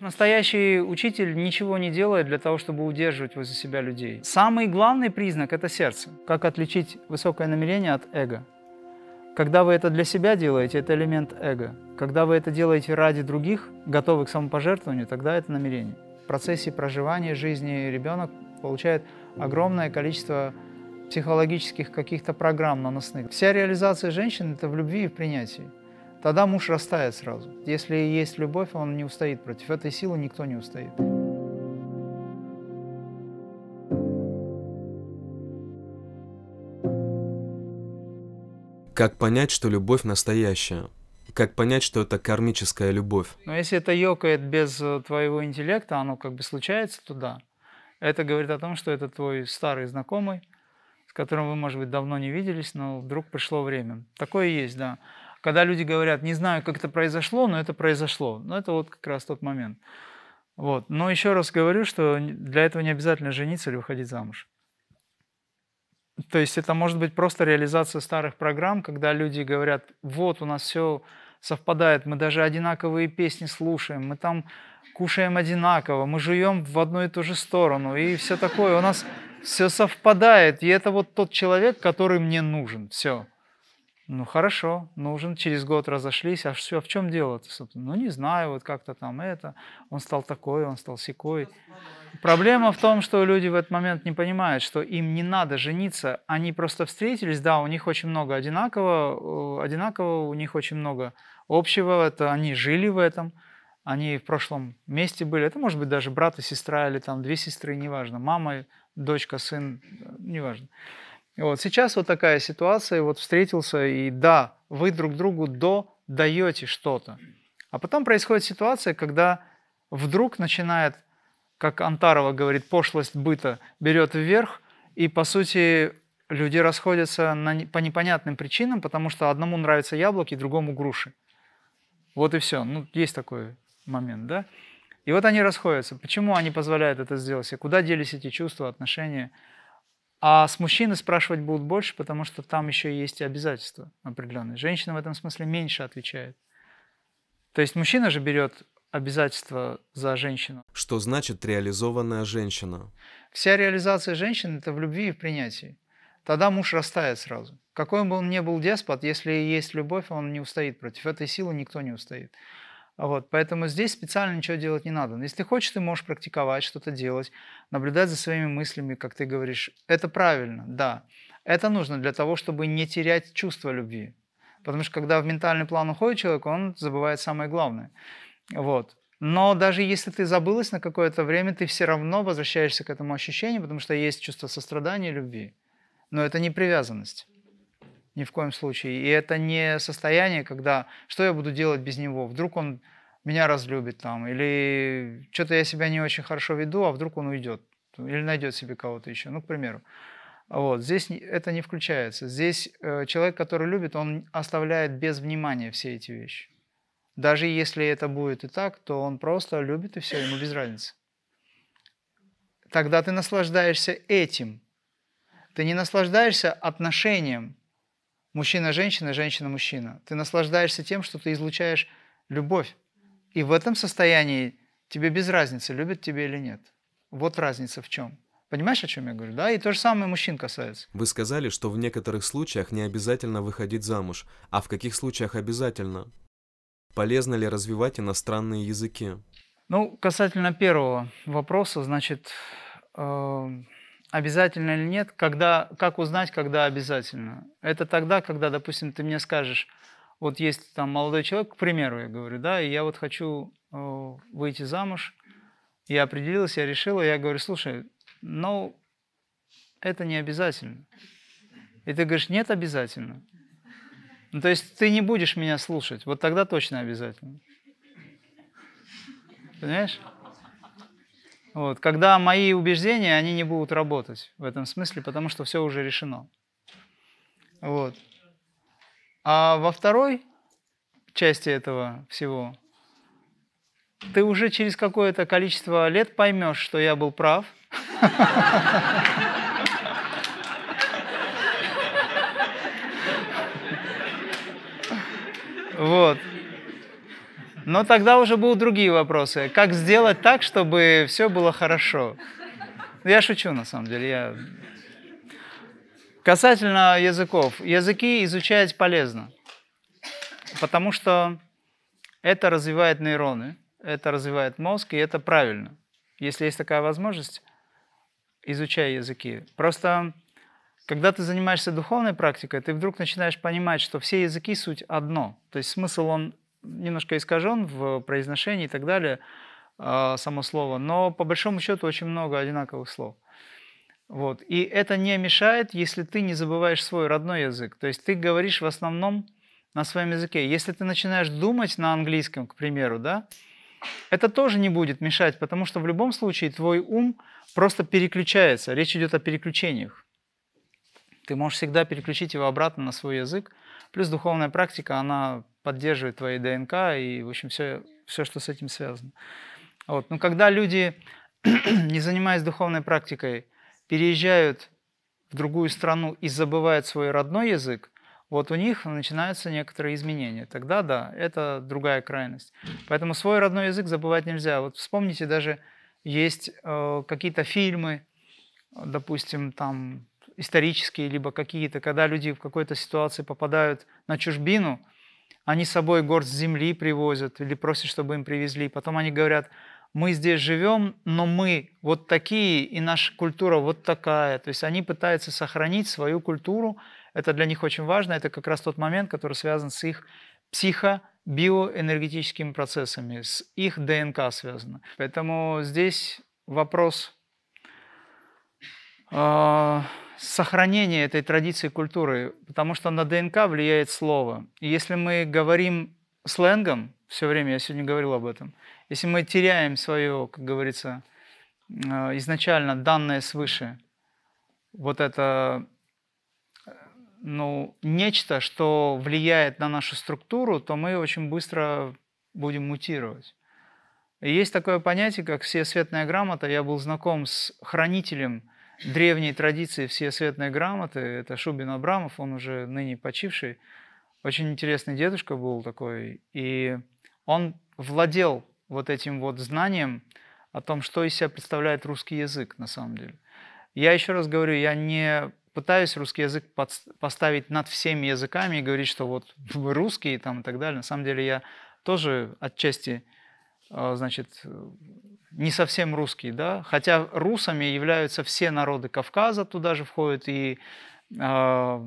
Настоящий учитель ничего не делает для того, чтобы удерживать возле себя людей. Самый главный признак – это сердце. Как отличить высокое намерение от эго? Когда вы это для себя делаете, это элемент эго. Когда вы это делаете ради других, готовы к самопожертвованию, тогда это намерение. В процессе проживания жизни ребенок получает огромное количество психологических каких-то программ наносных. Вся реализация женщин – это в любви и в принятии. Тогда муж растает сразу. Если есть любовь, он не устоит против этой силы, никто не устоит. Как понять, что любовь настоящая? Как понять, что это кармическая любовь? Но если это ёкает без э, твоего интеллекта, оно как бы случается туда. Это говорит о том, что это твой старый знакомый, с которым вы, может быть, давно не виделись, но вдруг пришло время. Такое есть, да. Когда люди говорят, не знаю, как это произошло, но это произошло. Но ну, это вот как раз тот момент. Вот. Но еще раз говорю, что для этого не обязательно жениться или выходить замуж. То есть это может быть просто реализация старых программ, когда люди говорят, вот у нас все совпадает, мы даже одинаковые песни слушаем, мы там кушаем одинаково, мы живем в одну и ту же сторону и все такое. У нас все совпадает, и это вот тот человек, который мне нужен. Все. Ну хорошо, но уже через год разошлись, а все, а в чем дело собственно? Ну не знаю, вот как-то там это, он стал такой, он стал секой. Проблема в том, что люди в этот момент не понимают, что им не надо жениться, они просто встретились, да, у них очень много одинакового, э, одинакового у них очень много общего, это они жили в этом, они в прошлом месте были, это может быть даже брат и сестра, или там две сестры, неважно, мама, дочка, сын, э, неважно. важно. Вот. Сейчас вот такая ситуация, вот встретился, и да, вы друг другу до даете что-то. А потом происходит ситуация, когда вдруг начинает, как Антарова говорит, пошлость быта берет вверх, и, по сути, люди расходятся на, по непонятным причинам, потому что одному нравятся яблоки, другому груши. Вот и все. Ну, есть такой момент, да? И вот они расходятся. Почему они позволяют это сделать? И куда делись эти чувства, отношения? А с мужчины спрашивать будут больше, потому что там еще есть и обязательства определенные. Женщина в этом смысле меньше отвечает. То есть мужчина же берет обязательства за женщину. Что значит реализованная женщина? Вся реализация женщины – это в любви и в принятии. Тогда муж растает сразу. Какой бы он ни был деспот, если есть любовь, он не устоит против этой силы, никто не устоит. Вот, поэтому здесь специально ничего делать не надо. Но Если хочешь, ты можешь практиковать, что-то делать, наблюдать за своими мыслями, как ты говоришь. Это правильно, да. Это нужно для того, чтобы не терять чувство любви. Потому что когда в ментальный план уходит человек, он забывает самое главное. Вот. Но даже если ты забылась на какое-то время, ты все равно возвращаешься к этому ощущению, потому что есть чувство сострадания и любви. Но это не привязанность ни в коем случае. И это не состояние, когда что я буду делать без него, вдруг он меня разлюбит там, или что-то я себя не очень хорошо веду, а вдруг он уйдет, или найдет себе кого-то еще, ну, к примеру. Вот, здесь это не включается. Здесь э, человек, который любит, он оставляет без внимания все эти вещи. Даже если это будет и так, то он просто любит и все, ему без разницы. Тогда ты наслаждаешься этим. Ты не наслаждаешься отношением, мужчина-женщина, женщина-мужчина. Ты наслаждаешься тем, что ты излучаешь любовь. И в этом состоянии тебе без разницы, любят тебя или нет. Вот разница в чем. Понимаешь, о чем я говорю? Да, и то же самое мужчин касается. Вы сказали, что в некоторых случаях не обязательно выходить замуж, а в каких случаях обязательно? Полезно ли развивать иностранные языки? Ну, касательно первого вопроса, значит, э обязательно или нет, когда, как узнать, когда обязательно? Это тогда, когда, допустим, ты мне скажешь, вот есть там молодой человек, к примеру, я говорю, да, и я вот хочу э, выйти замуж, я определилась, я решила, я говорю, слушай, ну, это не обязательно. И ты говоришь, нет, обязательно. Ну, то есть ты не будешь меня слушать, вот тогда точно обязательно. Понимаешь? Вот, когда мои убеждения, они не будут работать в этом смысле, потому что все уже решено. Вот. А во второй части этого всего ты уже через какое-то количество лет поймешь, что я был прав. Вот. Но тогда уже будут другие вопросы. Как сделать так, чтобы все было хорошо? Я шучу, на самом деле. Я... Касательно языков. Языки изучать полезно, потому что это развивает нейроны, это развивает мозг, и это правильно. Если есть такая возможность, изучай языки. Просто когда ты занимаешься духовной практикой, ты вдруг начинаешь понимать, что все языки суть одно. То есть смысл он немножко искажен в произношении и так далее, а, само слово, но по большому счету очень много одинаковых слов. Вот. И это не мешает, если ты не забываешь свой родной язык. То есть ты говоришь в основном на своем языке. Если ты начинаешь думать на английском, к примеру, да, это тоже не будет мешать, потому что в любом случае твой ум просто переключается. Речь идет о переключениях. Ты можешь всегда переключить его обратно на свой язык. Плюс духовная практика, она поддерживает твоей ДНК и, в общем, все, все что с этим связано. Вот. Но когда люди, не занимаясь духовной практикой, переезжают в другую страну и забывают свой родной язык, вот у них начинаются некоторые изменения. Тогда да, это другая крайность. Поэтому свой родной язык забывать нельзя. Вот вспомните, даже есть э, какие-то фильмы, допустим, там исторические, либо какие-то, когда люди в какой-то ситуации попадают на чужбину – они с собой горсть земли привозят или просят, чтобы им привезли. Потом они говорят, мы здесь живем, но мы вот такие, и наша культура вот такая. То есть они пытаются сохранить свою культуру. Это для них очень важно. Это как раз тот момент, который связан с их психо биоэнергетическими процессами, с их ДНК связано. Поэтому здесь вопрос э, сохранение этой традиции культуры, потому что на ДНК влияет слово. И если мы говорим сленгом, все время я сегодня говорил об этом, если мы теряем свое, как говорится, э, изначально данное свыше, вот это ну, нечто, что влияет на нашу структуру, то мы очень быстро будем мутировать. И есть такое понятие, как все светная грамота. Я был знаком с хранителем древней традиции все светные грамоты. Это Шубин Абрамов, он уже ныне почивший. Очень интересный дедушка был такой. И он владел вот этим вот знанием о том, что из себя представляет русский язык на самом деле. Я еще раз говорю, я не пытаюсь русский язык под, поставить над всеми языками и говорить, что вот вы русские там и так далее. На самом деле я тоже отчасти а, значит, не совсем русский, да, хотя русами являются все народы Кавказа, туда же входят и э,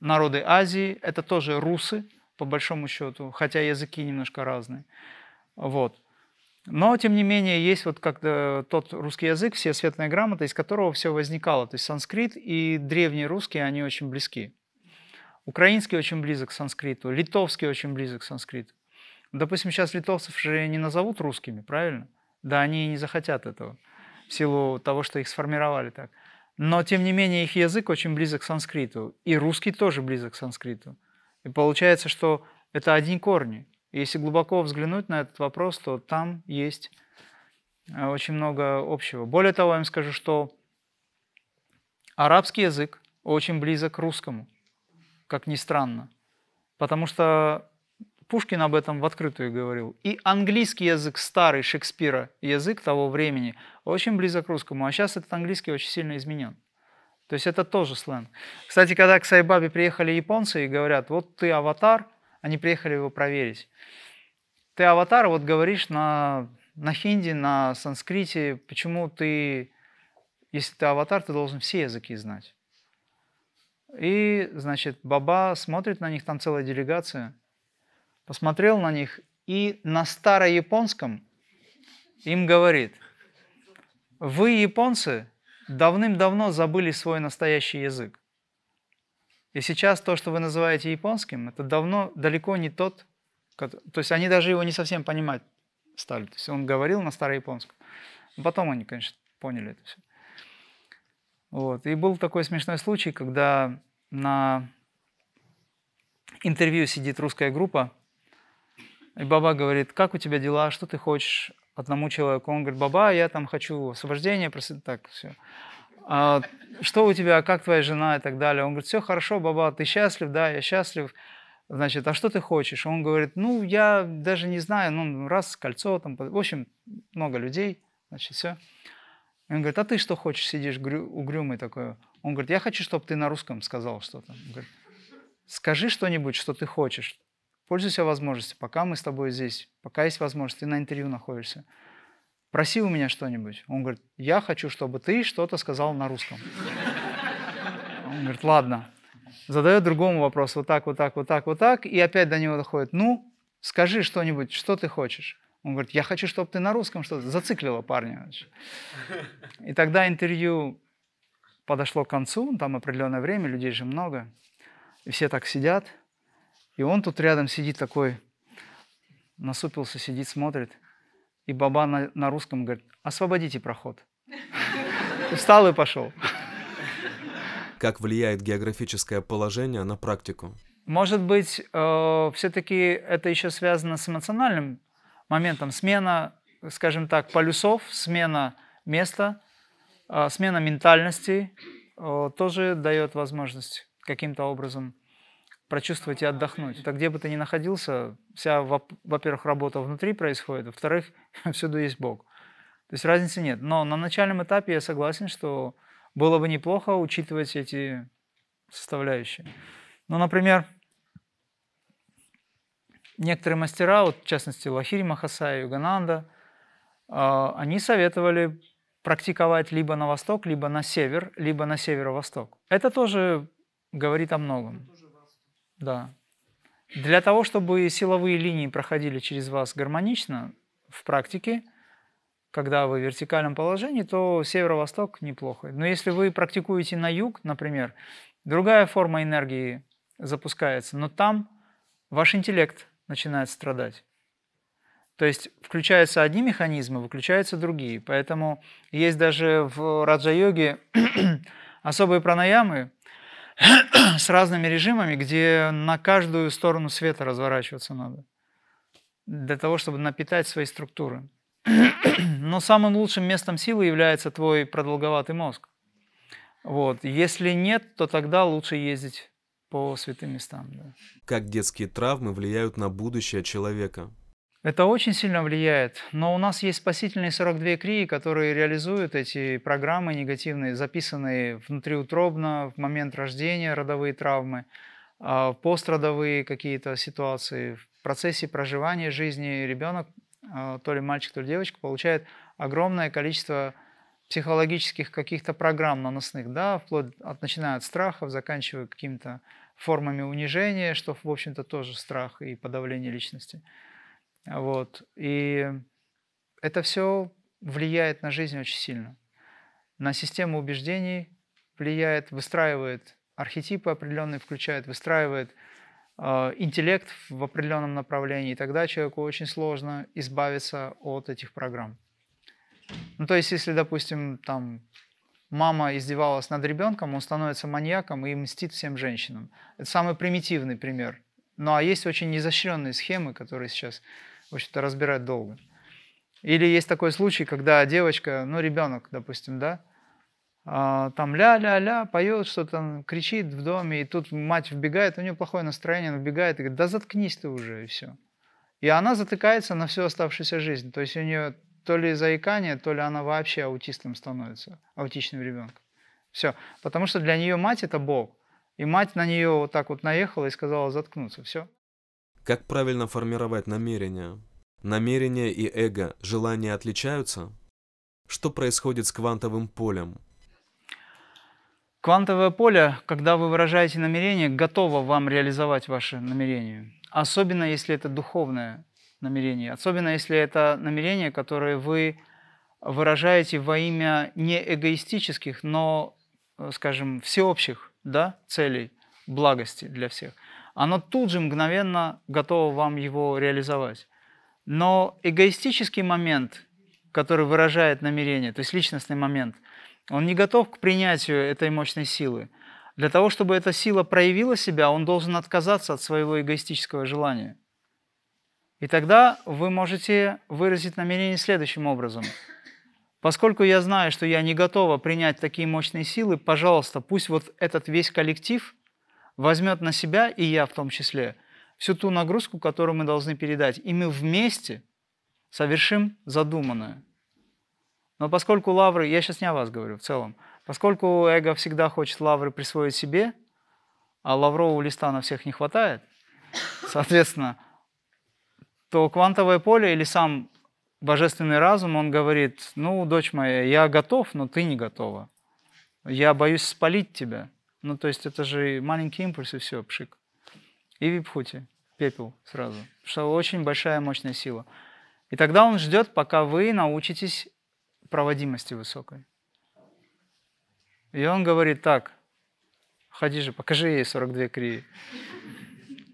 народы Азии, это тоже русы, по большому счету, хотя языки немножко разные, вот. Но, тем не менее, есть вот как -то тот русский язык, все светная грамота, из которого все возникало. То есть санскрит и древний русский, они очень близки. Украинский очень близок к санскриту, литовский очень близок к санскриту. Допустим, сейчас литовцев же не назовут русскими, правильно? Да, они не захотят этого в силу того, что их сформировали так. Но, тем не менее, их язык очень близок к санскриту. И русский тоже близок к санскриту. И получается, что это одни корни. И если глубоко взглянуть на этот вопрос, то там есть э, очень много общего. Более того, я вам скажу, что арабский язык очень близок к русскому, как ни странно. Потому что Пушкин об этом в открытую говорил. И английский язык, старый Шекспира, язык того времени, очень близок к русскому. А сейчас этот английский очень сильно изменен. То есть это тоже сленг. Кстати, когда к Сайбабе приехали японцы и говорят, вот ты аватар, они приехали его проверить. Ты аватар, вот говоришь на, на хинди, на санскрите, почему ты, если ты аватар, ты должен все языки знать. И, значит, Баба смотрит на них, там целая делегация – посмотрел на них и на старояпонском им говорит, вы, японцы, давным-давно забыли свой настоящий язык. И сейчас то, что вы называете японским, это давно далеко не тот, который... то есть они даже его не совсем понимать стали. То есть он говорил на старояпонском. Потом они, конечно, поняли это все. Вот. И был такой смешной случай, когда на интервью сидит русская группа, и баба говорит, как у тебя дела, что ты хочешь одному человеку? Он говорит, баба, я там хочу освобождение, просто так, все. А, что у тебя, как твоя жена и так далее? Он говорит, все хорошо, баба, ты счастлив, да, я счастлив. Значит, а что ты хочешь? Он говорит, ну, я даже не знаю, ну, раз, кольцо, там, в общем, много людей, значит, все. он говорит, а ты что хочешь, сидишь грю... угрюмый такой? Он говорит, я хочу, чтобы ты на русском сказал что-то. Он говорит, скажи что-нибудь, что ты хочешь. Пользуйся возможностью, пока мы с тобой здесь, пока есть возможность, ты на интервью находишься. Проси у меня что-нибудь. Он говорит, я хочу, чтобы ты что-то сказал на русском. Он говорит, ладно. Задает другому вопрос, вот так, вот так, вот так, вот так, и опять до него доходит, ну, скажи что-нибудь, что ты хочешь. Он говорит, я хочу, чтобы ты на русском что-то зациклила парня. И тогда интервью подошло к концу, там определенное время, людей же много, и все так сидят – и он тут рядом сидит такой, насупился, сидит, смотрит. И баба на, на русском говорит, освободите проход. Устал и пошел. Как влияет географическое положение на практику? Может быть, э, все-таки это еще связано с эмоциональным моментом. Смена, скажем так, полюсов, смена места, э, смена ментальности э, тоже дает возможность каким-то образом прочувствовать и отдохнуть. Так где бы ты ни находился, вся, во-первых, работа внутри происходит, во-вторых, всюду есть Бог. То есть разницы нет. Но на начальном этапе я согласен, что было бы неплохо учитывать эти составляющие. Ну, например, некоторые мастера, вот в частности Лахири Махаса и Югананда, а, они советовали практиковать либо на восток, либо на север, либо на северо-восток. Это тоже говорит о многом. Да. Для того, чтобы силовые линии проходили через вас гармонично в практике, когда вы в вертикальном положении, то северо-восток неплохо. Но если вы практикуете на юг, например, другая форма энергии запускается, но там ваш интеллект начинает страдать. То есть включаются одни механизмы, выключаются другие. Поэтому есть даже в раджа-йоге особые пранаямы, с разными режимами, где на каждую сторону света разворачиваться надо для того, чтобы напитать свои структуры. Но самым лучшим местом силы является твой продолговатый мозг. Вот. Если нет, то тогда лучше ездить по святым местам. Да. Как детские травмы влияют на будущее человека? Это очень сильно влияет, но у нас есть спасительные 42 крии, которые реализуют эти программы негативные, записанные внутриутробно, в момент рождения родовые травмы, а, постродовые какие-то ситуации. В процессе проживания жизни ребенок, а, то ли мальчик, то ли девочка, получает огромное количество психологических каких-то программ наносных, да, вплоть от, начиная от страхов, заканчивая какими-то формами унижения, что, в общем-то, тоже страх и подавление личности. Вот. И это все влияет на жизнь очень сильно. На систему убеждений влияет, выстраивает архетипы определенные, включает, выстраивает э, интеллект в определенном направлении. И тогда человеку очень сложно избавиться от этих программ. Ну, то есть, если, допустим, там мама издевалась над ребенком, он становится маньяком и мстит всем женщинам. Это самый примитивный пример. Ну, а есть очень изощренные схемы, которые сейчас в общем-то, разбирать долго. Или есть такой случай, когда девочка, ну, ребенок, допустим, да, а, там ля-ля-ля, поет что-то, кричит в доме, и тут мать вбегает, у нее плохое настроение, она вбегает и говорит, да заткнись ты уже, и все. И она затыкается на всю оставшуюся жизнь. То есть у нее то ли заикание, то ли она вообще аутистом становится, аутичным ребенком. Все. Потому что для нее мать – это Бог. И мать на нее вот так вот наехала и сказала заткнуться. Все. Как правильно формировать намерения? Намерения и эго, желания отличаются? Что происходит с квантовым полем? Квантовое поле, когда вы выражаете намерение, готово вам реализовать ваше намерение. Особенно если это духовное намерение. Особенно если это намерение, которое вы выражаете во имя не эгоистических, но, э, скажем, всеобщих да, целей, благости для всех – оно тут же мгновенно готово вам его реализовать. Но эгоистический момент, который выражает намерение, то есть личностный момент, он не готов к принятию этой мощной силы. Для того, чтобы эта сила проявила себя, он должен отказаться от своего эгоистического желания. И тогда вы можете выразить намерение следующим образом. Поскольку я знаю, что я не готова принять такие мощные силы, пожалуйста, пусть вот этот весь коллектив – возьмет на себя, и я в том числе, всю ту нагрузку, которую мы должны передать. И мы вместе совершим задуманное. Но поскольку лавры, я сейчас не о вас говорю в целом, поскольку эго всегда хочет лавры присвоить себе, а лаврового листа на всех не хватает, соответственно, то квантовое поле или сам божественный разум, он говорит, ну, дочь моя, я готов, но ты не готова. Я боюсь спалить тебя. Ну, то есть это же маленький импульс, и все, пшик. И випхути, пепел сразу. Что очень большая мощная сила. И тогда он ждет, пока вы научитесь проводимости высокой. И он говорит так, ходи же, покажи ей 42 крии,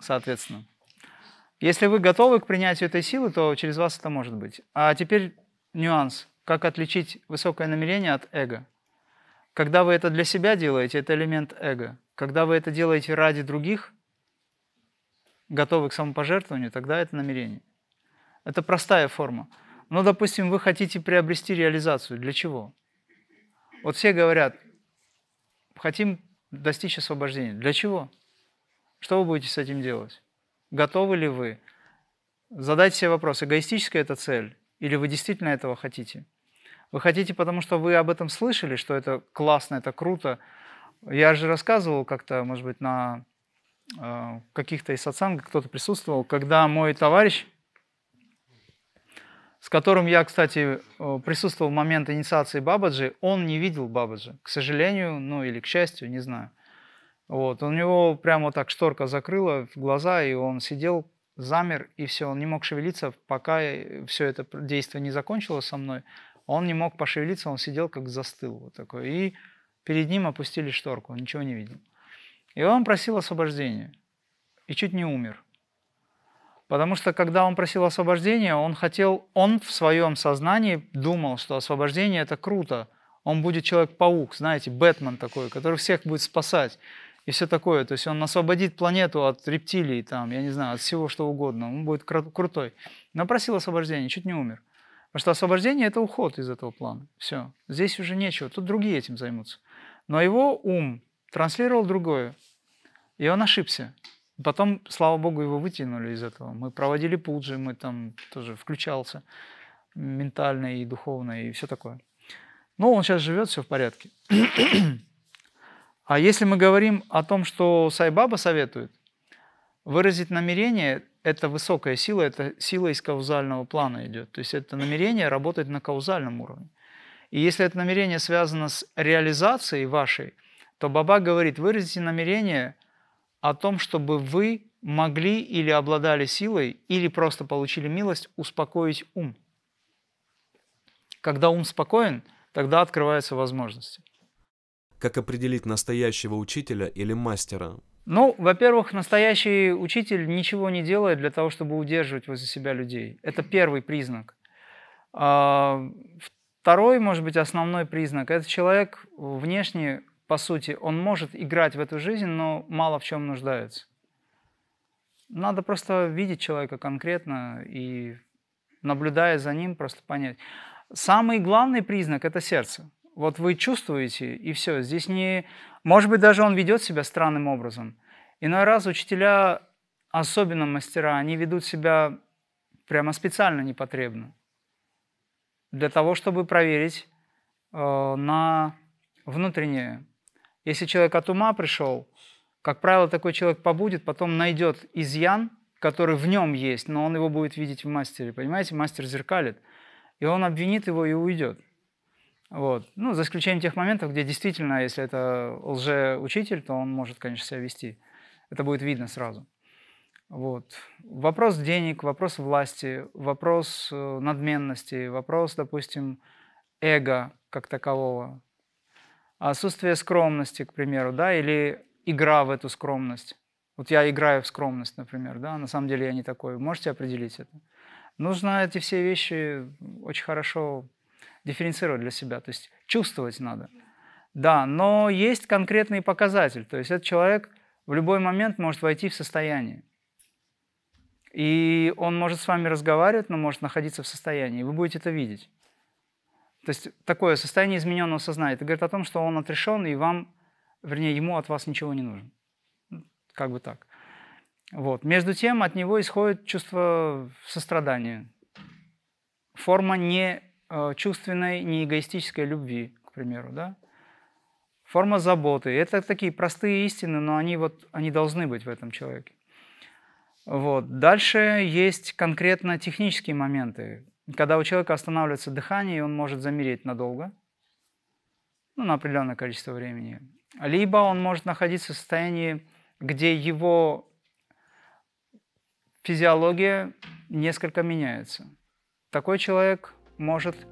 соответственно. Если вы готовы к принятию этой силы, то через вас это может быть. А теперь нюанс. Как отличить высокое намерение от эго? Когда вы это для себя делаете, это элемент эго. Когда вы это делаете ради других, готовы к самопожертвованию, тогда это намерение. Это простая форма. Но, допустим, вы хотите приобрести реализацию. Для чего? Вот все говорят, хотим достичь освобождения. Для чего? Что вы будете с этим делать? Готовы ли вы? Задайте себе вопрос, эгоистическая это цель или вы действительно этого хотите? Вы хотите, потому что вы об этом слышали, что это классно, это круто. Я же рассказывал как-то, может быть, на э, каких-то из сатсангах кто-то присутствовал, когда мой товарищ, с которым я, кстати, э, присутствовал в момент инициации Бабаджи, он не видел Бабаджи, к сожалению, ну или к счастью, не знаю. Вот, у него прямо так шторка закрыла в глаза, и он сидел, замер, и все, он не мог шевелиться, пока э, все это действие не закончилось со мной. Он не мог пошевелиться, он сидел как застыл вот такой. И перед ним опустили шторку, он ничего не видел. И он просил освобождения. И чуть не умер. Потому что когда он просил освобождения, он хотел, он в своем сознании думал, что освобождение это круто. Он будет человек-паук, знаете, Бэтмен такой, который всех будет спасать и все такое. То есть он освободит планету от рептилий, там, я не знаю, от всего что угодно. Он будет крутой. Но просил освобождения, чуть не умер. Потому что освобождение – это уход из этого плана. Все, здесь уже нечего, тут другие этим займутся. Но его ум транслировал другое, и он ошибся. Потом, слава богу, его вытянули из этого. Мы проводили пуджи, мы там тоже включался ментально и духовно, и все такое. Но он сейчас живет, все в порядке. а если мы говорим о том, что Сайбаба советует, Выразить намерение – это высокая сила, это сила из каузального плана идет. То есть это намерение работать на каузальном уровне. И если это намерение связано с реализацией вашей, то Баба говорит, выразите намерение о том, чтобы вы могли или обладали силой, или просто получили милость успокоить ум. Когда ум спокоен, тогда открываются возможности. Как определить настоящего учителя или мастера? Ну, во-первых, настоящий учитель ничего не делает для того, чтобы удерживать возле себя людей. Это первый признак. А, второй, может быть, основной признак – это человек внешне, по сути, он может играть в эту жизнь, но мало в чем нуждается. Надо просто видеть человека конкретно и, наблюдая за ним, просто понять. Самый главный признак – это сердце. Вот вы чувствуете, и все. Здесь не... Может быть, даже он ведет себя странным образом. Иной раз учителя, особенно мастера, они ведут себя прямо специально непотребно. Для того, чтобы проверить э, на внутреннее. Если человек от ума пришел, как правило, такой человек побудет, потом найдет изъян, который в нем есть, но он его будет видеть в мастере. Понимаете, мастер зеркалит. И он обвинит его и уйдет. Вот. Ну, за исключением тех моментов, где действительно, если это лжеучитель, то он может, конечно, себя вести. Это будет видно сразу. Вот. Вопрос денег, вопрос власти, вопрос э, надменности, вопрос, допустим, эго как такового, отсутствие скромности, к примеру, да, или игра в эту скромность. Вот я играю в скромность, например, да, на самом деле я не такой. Можете определить это? Нужно эти все вещи очень хорошо дифференцировать для себя, то есть чувствовать надо. Да, но есть конкретный показатель, то есть этот человек в любой момент может войти в состояние. И он может с вами разговаривать, но может находиться в состоянии, вы будете это видеть. То есть такое состояние измененного сознания. Это говорит о том, что он отрешен, и вам, вернее, ему от вас ничего не нужно. Ну, как бы так. Вот. Между тем, от него исходит чувство сострадания. Форма не Э, чувственной, не эгоистической любви, к примеру, да? Форма заботы. Это такие простые истины, но они, вот, они должны быть в этом человеке. Вот. Дальше есть конкретно технические моменты. Когда у человека останавливается дыхание, он может замереть надолго, ну, на определенное количество времени. Либо он может находиться в состоянии, где его физиология несколько меняется. Такой человек – может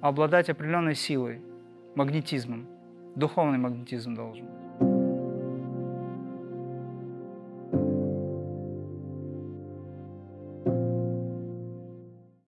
обладать определенной силой, магнетизмом. Духовный магнетизм должен быть.